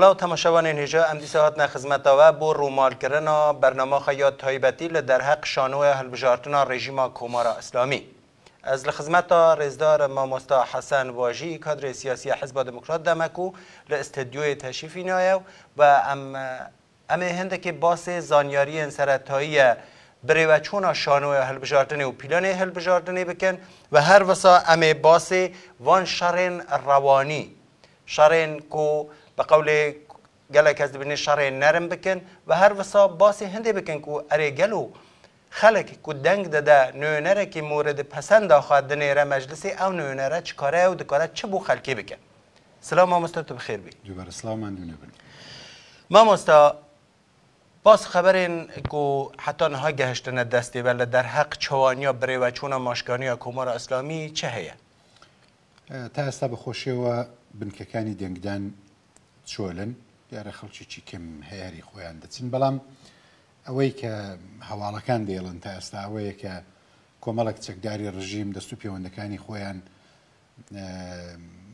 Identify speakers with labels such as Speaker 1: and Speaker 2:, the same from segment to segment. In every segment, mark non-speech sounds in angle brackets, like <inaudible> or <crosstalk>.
Speaker 1: تماشاوان تماشاوانین امدی ام دیسه هاتنا و بو رومال کرنا برنامه خیا تایبتی در حق شانو هلبجارتنا رژیم کمار اسلامی از لخدمتا رزدار مستا حسن واجی کادر سیاسی حزب دموکرات دمکو لاستدیوی تشریفی نایو و ام ام هنده که باس زانیاری انسرتایی بری و چون شانوی هلبجارتنی و پیلان هلبجارتنی بکن و هر وسا ام باس وان شرین روانی شرین کو به قول گله کس دبینی شەڕێ نرم بکن و هر وسا باسی هندی بکن و ئەرێگەل اره که دنگ کو داده نونره که مورد پسند پەسەنداخوا او مەجلسی او نوێنەرە چکاره و دکاره چه بو خلکی بکن سلام مامۆستا تو بخیر ما مست باس خبرین کو حتی نها گهشتن دستی ولی بله در حق چوانیا و چون و کمار اسلامی چه هیه؟
Speaker 2: تا به خوشی و بنککانی دنگدن چۆلن دیارە خەڵکیی کەم هەیەری خۆیان دەچین بەڵام ئەوەی کە هەواڵەکان دێڵن تا ئێستا ئەوەیە کە کۆمەڵک چەکداری ڕژیم دەست و پەیوەندەکانی خۆیان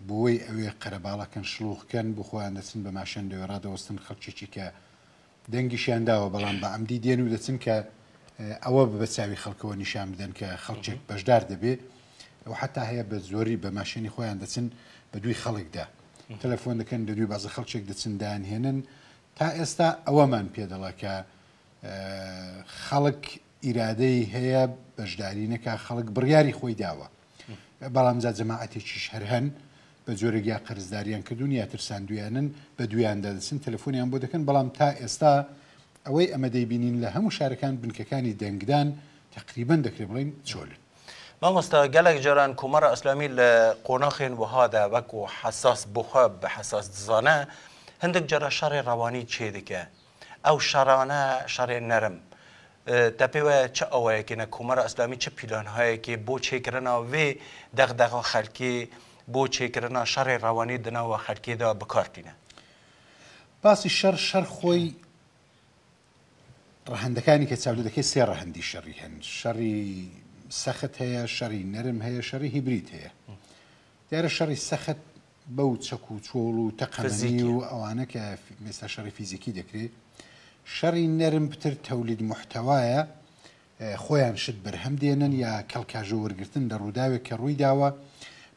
Speaker 2: بۆی ئەوێ قەرەباڵەکەن شلوخکەن بۆ خۆیان دەچن بە ماشێن دوێڕادەوەستن خەڵکیێکی کە دەنگیشیانداوە بەڵام بە ئەمدی دێن و دەچن کە ئەوە بە چاوی خەڵکەوە نیشان بدەن کە خەڵچێک بەشدار دەبێ ئەو حتا هەیە بە زۆری بە ماشێنی خۆیان دەچن بە دوی خەڵکدا تەلەفۆن دەکەن دەدوی بازە خەڵچێک دەچنددان هێنن تا ئێستا ئەوەمان پێدەڵەکە خەڵک ئیرادەی هەیە بەشدارینەکە خەڵک بڕیاری خۆی داوە بەڵام زاد جەماعەتێکیش هەر هەن بە جۆرەگیا قرزداریان کردوون یا ترساندویانن بە دویاندا دەچن تەلەفۆنیان بۆ دەکەن بەڵام تا ئێستا ئەوەی ئەمە دەیبینین لە هەموو شارەکان بنکەکانی دەنگدان تقریبان دەکرێ بڵین چۆلن
Speaker 1: مامۆستا گەلێک جاران کۆمەرە ئەسلامی لە قۆناخێن وهادا وەکو حساس بخە بە حساس دزانە هەندێک جارە شەڕێ ڕەوانی چێ دکە ئەو شەڕانە شەڕێ نەرم دەپێوە چ ئەوەیەکێنە کۆمەرە ئەسلامی چه پیلانهایەکی بۆ چێکردنا وێ دەغدەغا خەلکی بۆ چێکردنا شەڕێ ڕەوانی دناوە خەرکێدا بکارتینە
Speaker 2: باسی شەر شەر خۆی ڕەهندەکانی کە چاولو دەکەی سێ ڕەهندی شەڕی هەن شەڕی سەخت هەیە شەڕی نەرم هەیە شەڕی هیبریت هەیە دیارە شەڕی سەخت بەو چەک و چۆڵ و تەقەزی و ئەوانە کە مێستا شەڕی فیزیکی دەکرێت شەڕی نەرم پتر تەولید محتەوایە خۆیان شت بەرهەم دێنن یا کەلکاژە وەرگتن لە ڕووداوێک کە ڕووی داوە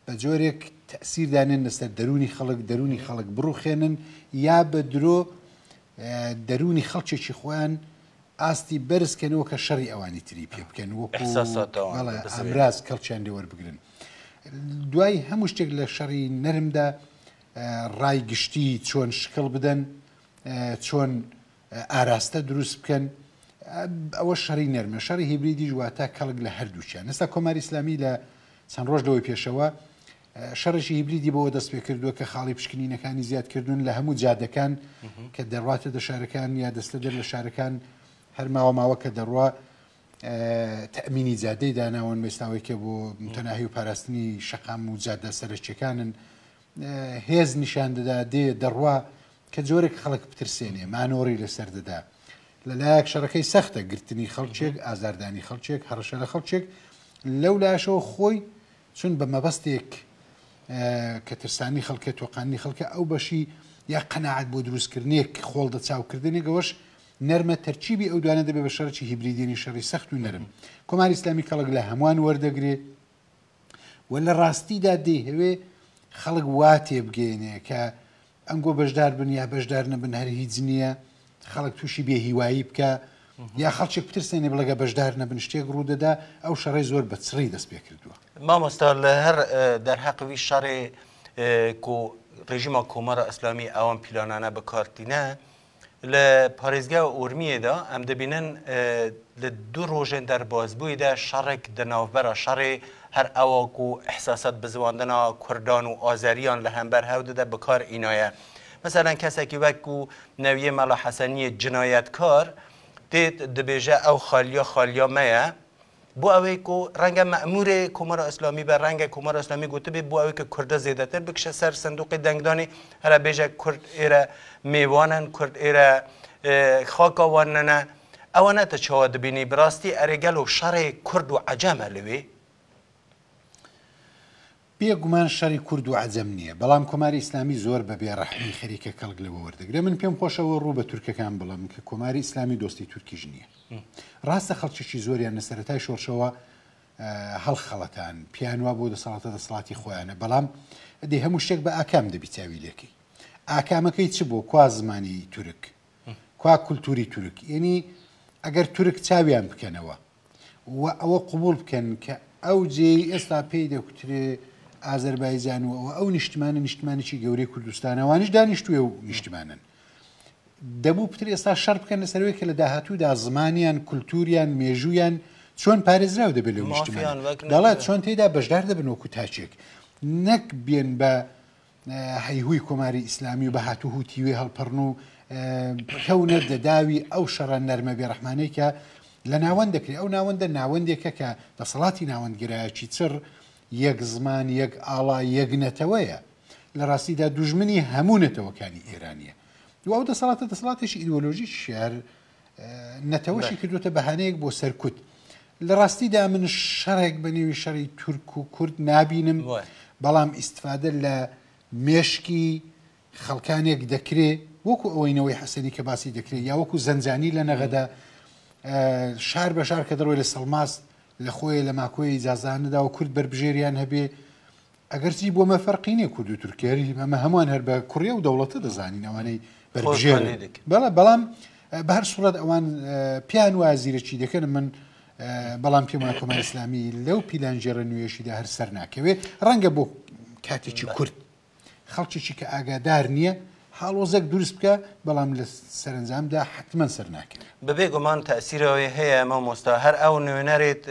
Speaker 2: بە جۆرێک تەسیردانێن لەسەر دەرونی خەڵک دەرونی خەڵک بڕوخێنن یا بە درۆ دەرونی خەڵکێکی خۆیان ئاستی بەرزکەنەوە کە شەڕی ئەوانی تری پێ بکەن وەکوڵە ئەمراز کەڵچیان لێ وەربگرن دوای هەموو شتێک لە شەڕی نەرمدا ڕای گشتی چۆن شکڵ بدەن چۆن ئاراستە دروست بکەن ئەوە شەڕی نەرمە شەڕی هیبریدی ژواتە کەڵک لە هەردووچیان ئستا کۆماری ئسلامی لە چەند ڕۆژ لەوەی پێشەوە شەڕژی هیبریدی بەوە دەست پێ کردووە کە خاڵی پشکنینەکانی زیادکردون لە هەموو جادەکان کە دەڕاتە دە شارەکان یا دەستە دەر لە شارەکان هەر ماوە ماوە کە دەڕوە تەمینی زیادەی داناون مێستاوەیکە بۆ متەناهی و پاراستنی شقام و زیادە سەرچەکانن هێز نیشان دەدا دێ دەڕوا کە جۆرێک خەڵک بترسێنێ مانۆری لەسەر دەدا لەلایەک شەڕەکەی سەختە گرتنی خەڵچێک ئازاردانی خەڵچێک هەڕەشە لە خەڵچێک لەو لاشەوە خۆی چون بە مەبەستێک کە ترسانی خەڵکە تۆقانی خەڵکە ئەو بەشی یا قەنەعات بۆ دروستکردنێک خۆڵ دە چاوکردنی گەوەش نەرمە تەرچیبی ئەو دوانە دەبێ بە شەرکی هیبریدێنی شەڕی سەخت و نەرم کۆماری ئسلامی کەڵک لە هەمووان وەردەگرێت و لە ڕاستیدا دێهوێ خەڵک وا تێبگەێنێ کە ئەنگۆ بەشدار بن یا بەشدار نەبن هەر هیچ نییە خەڵک تووشی بێهیوایی بکە یا خەڵکی پترسێنێ بڵگە بەشدار نەبن شتێک ڕوودەدا ئەو شەڕی زۆر بە چڕی دەست
Speaker 1: پێ کردووە مامۆستا لە هەر دەرحەقوی شەڕێ ڕێژیمە کۆمەرە ئەسلامی ئەوان پیلانانە بەکارتینە ل پارێزگا دا، ئەم ل دو روز در باز شەڕێک شرک شەڕێ هر هر و احساسات بزواندنا کردان و ئازریان لە هود هەودەدا بکار اینایه مثلا کسی که و نویی ملا حسنی کار، کار دبیجه او خالیا خالیا میه. بو اوی کو رنگ مأمور کمار اسلامی به رنگ کمار اسلامی گوته بی بو اوی که کرد زیده تر بکشه سر صندوق دنگدانی هر بیجه کرد ایره میوانن کرد ایره خاک آواننه اوانه تا چواد بینی براستی ارگل و شر کرد و عجم هلوی
Speaker 2: بێگومان شەری کورد و عەزەم نییە بەڵام کۆماری ئیسلامی زۆر بە بێڕحمی خەریکە کەڵک لەوە وەردەگرێ من پێم خۆشەوە ڕوو بە تورکەکان بڵم کە کۆماری ئیسلامی دۆستی تورکیش نییە ڕاستە خەڵکیی زۆریان نەسەرەتای شۆرشەوە هەڵخەڵەتان پیانوا بۆ دەسەڵاتە دەسڵاتی خۆیانە بەڵام دێ هەموو شتێک بە ئاکام دەبییتاوی لەکەی ئاکامەکەی چ بۆ کوا زمانی تورک کوا کولتوری تورک یعنی ئەگەر تورک چاویان بکەنەوە و ئەوە قوبول بکەن کە ئەو جێ ئێستا پێی دەکوترێ ئازربایزان و ئەو نیشتمانە نیشتمانێکی گەورەی کوردستانەوانش دانیشتوێ و نیشتمانن دەبوو پتر ئێستا شەر بکەن لەسەرەوەی کە لە داهاتوودا زمانیان کولتوریان مێژویان چۆن پارێزراو دەبێت لە نیشتمان دەڵات چۆن تێدا بەشدار دەبن وەکو تاچێک نەک بێن بە هەیهوی کۆماری ئیسلامی و بە هاتوو هوتیوێ هەڵپەرن و کەونە دەداوی ئەو شەڕان نەرمە بێرەحمانەیە کە لە ناوەند دەکرێت ئەو ناوەندە ناوەندێکە کە دەسەڵاتی ناوەندگرایکی چر یەک زمان یەک ئاڵا یەکنەتەوەیە لە ڕاستیدا دوژمنی هەموو نەتەوەکانی ئێرانیە دوواو دەسەڵاتە دەسڵاتێکی ئیدۆلۆژی شار نەتەوەشی کردوتە بەهانەیەک بۆ سەرکوت لە ڕاستیدا من شەڕێک بەنێوی شەڕی تورک و کورد نبینم بەڵام ئیسفادە لە مێشکی خەڵکانێک دەکرێ وەکو ئەوەینەوەی حەسەنی کە باسی دەکرێت یا وەکو زەنجانی لە نەغەدا شار بە شار کە دەڕۆی لە سەلماست لە خۆی لە ماکۆی جازانەدا و کورد بربژێریان هەبێ ئەگەرچی بۆ مەفەرقی نیە کورد و تورکیاری ئەمە هەمووان هەر بە کوڕێ و دەوڵەتە دەزانین ئەوانەی بەرژێر بەڵە بەڵام بە هەر سوورەت ئەوان پیان وازیرەکی دەکەن من بەڵام پێمان کۆمە ئسلامی لەو پیلانجێرە نوێشیدا هەر سەر ناکەوێت ڕەنگە بۆ کاتێکی کورد خەڵکیێکی کە ئاگادار نییە هەڵۆزێک دروست بکە بەڵام لە سەرنجامدا حتممە سەر ناکەن
Speaker 1: بەبێ گومان تەسیرەوەی هەیە ئەمە مۆستا هەر ئەو نوێنەرێت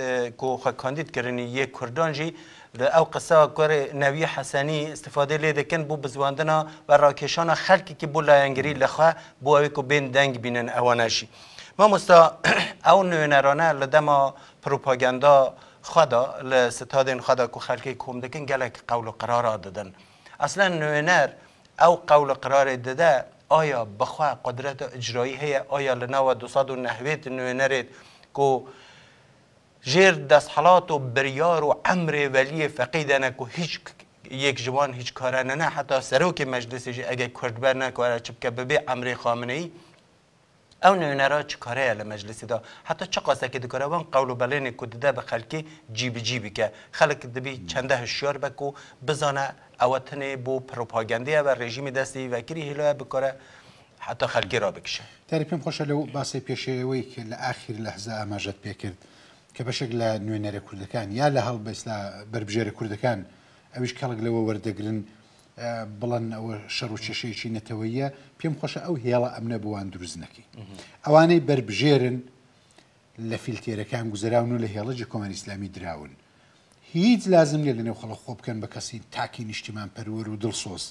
Speaker 1: کۆخەکاندیدکردنی یەک کوردانجی لە ئەو قسە گۆرە نەوی حەسەنی استفاده لێ دەکەن بۆ بزواندنە بە ڕاکێشانە خەلکێکی بۆ لایەنگری لەخوا بۆ ئەوەی و بێن دەنگ بینن ئەوانەشی مامۆستا <clears throat> ئەو نوێنەرانە لە دەما پروپاگەندا خدا لە ستادێن خدا و خەلکی کۆم دەکەن گەلێک قەول و قرارا دەدەن ئەسلەن نوێنەر او قول قرار داده آیا بخواه قدرت اجرایی هی آیا لناو دوصد و نهویت نوینرید که جیر دست حالات و بریار و عمر ولی فقیده نکو هیچ یک جوان هیچ کاره نه حتی سروک مجلسی اگه کرد کردبر نکاره چبکه ببی عمر خامنه ای او نوینرا چی کاره ال مجلسی دا حتی چه قاسه که دکاره وان قول و بلین که ده به خلکی جیب جیبی که خلک دبی چنده هشیار بکو بزانه اوتنه بو پروپاگنده و رژیم دستی وکری هلوه بکاره حتی خلکی را بکشه
Speaker 2: تعریفم خوش لو باسی پیشوی که لآخر لحظه اماجت پیکرد که بشک لنوینرا کردکان یا لحل بس لبربجیر کردکان اویش کلگ لو وردگرن بڵەن ئەوە شەڕ و چێشەیەکی نەتەوەیە پێم خۆشە ئەو هێڵە ئەم نەبووان دروست نەکەی ئەوانەی بربژێرن لە فیلتێرەکان گوزراون و لە هێڵەجی کۆمان ئیسلامی دراون هیچ لازم لێ لەنێو خەڵە خۆ بکەن بە کەسی تاکی نیشتیمان پەروەر و دڵسۆز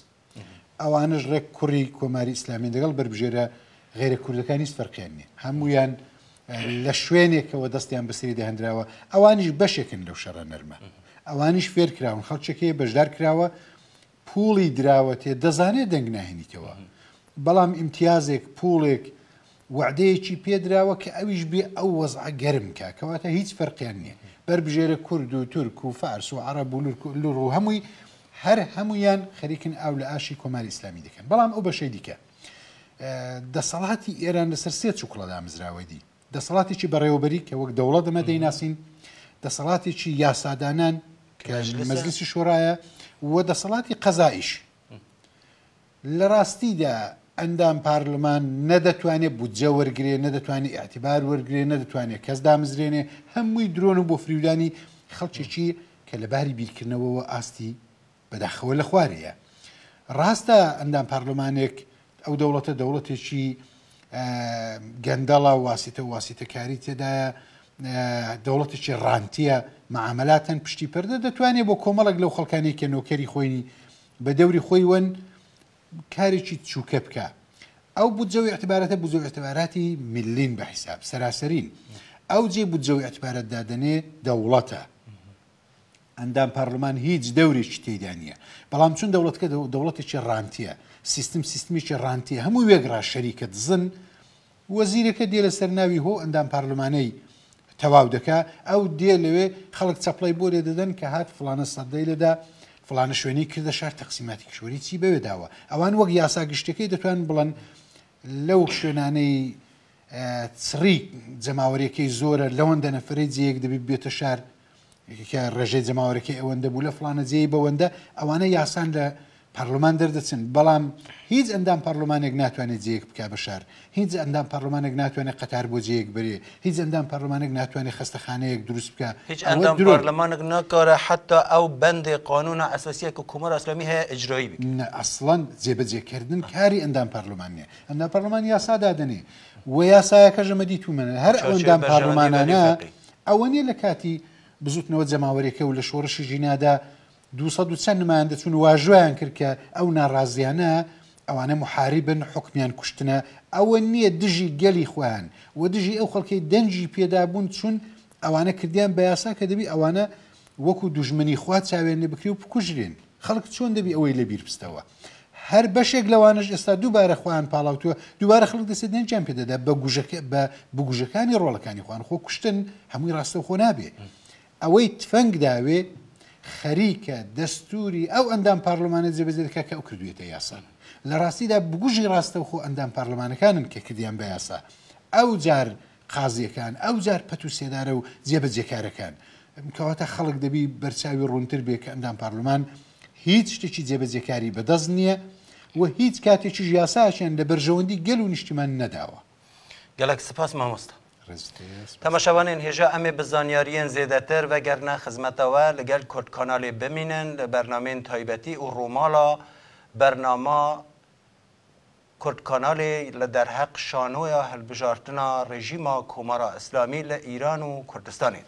Speaker 2: ئەوانش ڕێک کوڕی کۆماری ئیسلامی دەگەڵ بربژێرە غێرە کوردەکانی سفەرقیانێ هەمویان لە شوێنێکەوە دەستیان بەسری دەهندراوە ئەوانیش بەشێکن لەو شەڕە نەرمە ئەوانیش فێر کراون خەڵچەکەی بەشدار کراوە پوڵی دراوەتێ دەزانێت دەنگ ناهێنیتەوە بەڵام ئیمتیازێک پوڵێک وعدەیەکی پێدراوە کە ئەویش بێ ئەو وەزع گەرم کە کەواتە هیچ فەرقیان نییە بربژێرە کورد و تورک و فارس و عرب و لور و هەمووی هەر هەمویان خەریکن ئاو لە ئاشی کۆماری ئسلامی دەکەن بەڵام ئەو بەشەی دیکە دەسەڵاتی ئێران لەسەر سێ چوکڵە دامزراوەدی دەسەڵاتێکی بەڕێوەبەری کە وەک دەوڵە دەمە دەیناسین دەسەڵاتێکی یاسادانان کە مەزلیسی شوڕایە و دەسەڵاتی قەزایش لە ڕاستیدا ئەندام پارلمان نەدەتوانێت بودجە وەرگێ نەدەتوانێت ئاعتیبار وەرگێ نەدەتوانێت کەس دامزرێنێ هەمووی درۆن و بۆ فریودانی خەڵکێکی کە لە باری بیرکردنەوەەوە ئاستی بەداخەوە لە خوارەیە ڕاستە ئەندام پارلمانێک ئەو دەوڵەتە دەوڵەتێکی گەندەڵە واسیتە واسیتەکاری تێدایە دەوڵەتێکی ڕانتیە معاملاتەن پشتی پردە دەتوانێت بۆ کۆمەڵک لەو خەڵکانێک کە نۆکەری خۆینی بە دەوری خۆی ون کارێکی چووکە بکە ئەو بودجەوی اعتبارەتە بزۆ اعتباراتی میلین بە حیساب سەراسەرین ئەو جێ بودجەوی اعتبارەت دادنێ دەوڵەتە ئەندام پارلمان هیچ دەورێکی تێدا نیە بەڵام چون دەوڵەتکە دەوڵەتێکی ڕانتیە سیستم سیستمێکی ڕانتیە هەموو وێگرا شەریکە دزن وەزیرەکە دێ لە سەرناوی هۆ ئەندام پارلمانەی تەواو دەکا ئەو دێ لەوێ خەڵک چەپڵی بۆ لێ دەدەن کە هات فلانە سەدەی لەدا فلانە شوێنی کردە شار تەقسیماتی کشوری چی بەوێ داوە ئەوان وەک یاسا گشتەکەی دەتوان بڵەن لەو شوێنانەی چڕی جەماوەریەکەی زۆرە لەوەندە نەفرەی جەیەک دەبی بێتە شار ڕێژەی جەماوەەکەی ئەوەندە بوو لە فلانە جێی بەوەندە ئەوانە یاسان لە پەرلمان دەردەچن بەڵام هیچ ئەندام پەرلمانێک ناتوانێت جەیەک بک بە شار هیچ ئەندام پەرلمانێک ناتوانێت قەتار بۆ جەیەک بری هیچ ئەندام پەرلمانێک ناتوانێت خستەخانەیەک دروست بکە هیچ
Speaker 1: پەرلمانێک ناکارە حتا ئەو بەندێ قانونە ئەساسیە کە کومەر ئەسلامی هەیە ئەجرایی
Speaker 2: ئەسڵەن جێبەجێکردن کاری ئەندام پەرلمانێ ئەندا پەرلمان یاسادادنێ و یاسایەکە ژەمەدی تومەە هەر ئەوەندام پەرلمانانە ئەوە نیە لە کاتی بزوتنەوە جەماوەێکە و لە شۆڕشی ژینادا دو چەند نمایندە چون واژویان کرد کە ئەو ناڕازیانە ئەوانە محاریبن حکمیان کوشتنە ئەوە نییە دژی گەلی خویان و دژی ئەو خەڵکی دەنجی پێدابوون چون ئەوانە کردیان بە یاسا کە دەبی ئەوانە وەکو دوژمنی خوا چاوێنێ بکری و بکوژرێن خەڵک چۆن دەبی ئەوەی لەبییر بستەوە هەر بەشێک لەوانش ئێستا دووبارە خوان پاڵاوتووە دووبارە خلک دەسێت دەنجیان پێدەدا بە گوژەکە بە بگوژەکانی ڕۆڵەکانی خوان خۆ کوشتن هەمووی ڕاستە خۆ نابێ ئەوەی تفەنگ داوێ خەریکە دەستوری ئەو ئەندام پارلمانە جێبەجێکە کە ئەو کردوێتە یاسان لە ڕاستیدا بگوژی ڕاستە خۆ ئەندام پارلمانەکانن کە کردیان بە یاسا ئەو جار قازیەکان ئەو جار پەت و سێدارە و جێبەجێکارەکان کەواتە خەڵک دەبی بەرچاوی ڕوونتر بێ کە ئەندام پارلمان هیچ شتێکی جێبەجێکاری بەدەست نییە و هیچ کاتێکی ژیاساشیان لە بەرژەوەندی گەل و نیشتیمان نەداوە
Speaker 1: گەلک سپاس مامۆستا تەماشاوانێن هێژە ئەمێ بزانیاریان زێدەتر وەگەرنا خزمەتەوە لەگەل کورد کانالی بمینن لە بەرنمین تایبەتی و ڕووماڵا بەرنما کورد کانالی لە دەرهەق شانۆیە هەلبژارتنا ڕێژیما کۆمارە ئەسلامی لە ئیران و کوردستانی.